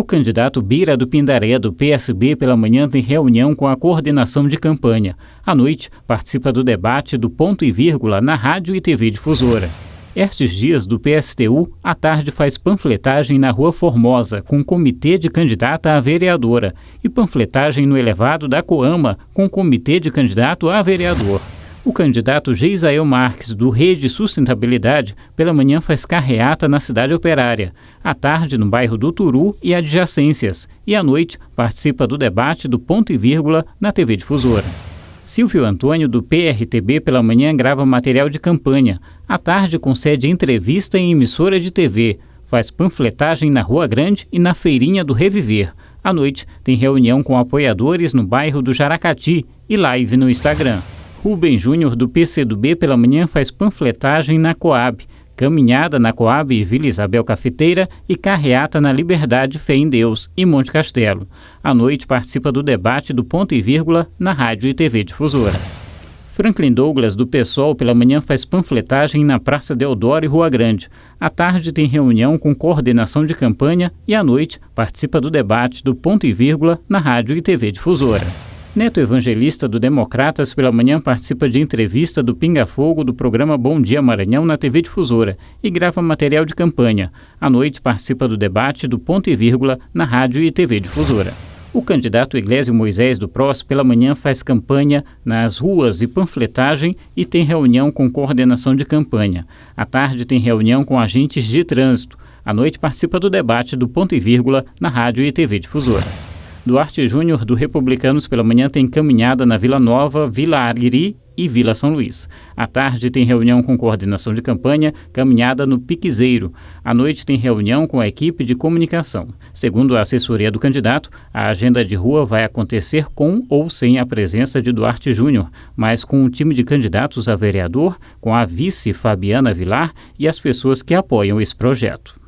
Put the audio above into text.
O candidato Bira do Pindaré, do PSB, pela manhã tem reunião com a coordenação de campanha. À noite, participa do debate do Ponto e Vírgula na Rádio e TV Difusora. Estes Dias, do PSTU, à tarde faz panfletagem na Rua Formosa, com comitê de candidata a vereadora, e panfletagem no elevado da Coama, com comitê de candidato a vereador. O candidato Geisael Marques, do Rede Sustentabilidade, pela manhã faz carreata na cidade operária, à tarde no bairro do Turu e adjacências, e à noite participa do debate do Ponto e Vírgula na TV Difusora. Silvio Antônio, do PRTB, pela manhã grava material de campanha, à tarde concede entrevista em emissora de TV, faz panfletagem na Rua Grande e na Feirinha do Reviver. À noite, tem reunião com apoiadores no bairro do Jaracati e live no Instagram. Rubem Júnior, do PCdoB, pela manhã faz panfletagem na Coab, caminhada na Coab e Vila Isabel Cafeteira e carreata na Liberdade, Fé em Deus e Monte Castelo. À noite participa do debate do Ponto e Vírgula na Rádio e TV Difusora. Franklin Douglas, do PSOL, pela manhã faz panfletagem na Praça Deodoro e Rua Grande. À tarde tem reunião com coordenação de campanha e à noite participa do debate do Ponto e Vírgula na Rádio e TV Difusora. Neto Evangelista do Democratas pela manhã participa de entrevista do Pinga Fogo do programa Bom Dia Maranhão na TV Difusora e grava material de campanha. À noite participa do debate do Ponto e Vírgula na Rádio e TV Difusora. O candidato Iglesio Moisés do Prós pela manhã faz campanha nas ruas e panfletagem e tem reunião com coordenação de campanha. À tarde tem reunião com agentes de trânsito. À noite participa do debate do Ponto e Vírgula na Rádio e TV Difusora. Duarte Júnior do Republicanos pela manhã tem caminhada na Vila Nova, Vila Ariri e Vila São Luís. À tarde tem reunião com coordenação de campanha, caminhada no Piquezeiro. À noite tem reunião com a equipe de comunicação. Segundo a assessoria do candidato, a agenda de rua vai acontecer com ou sem a presença de Duarte Júnior, mas com o time de candidatos a vereador, com a vice Fabiana Vilar e as pessoas que apoiam esse projeto.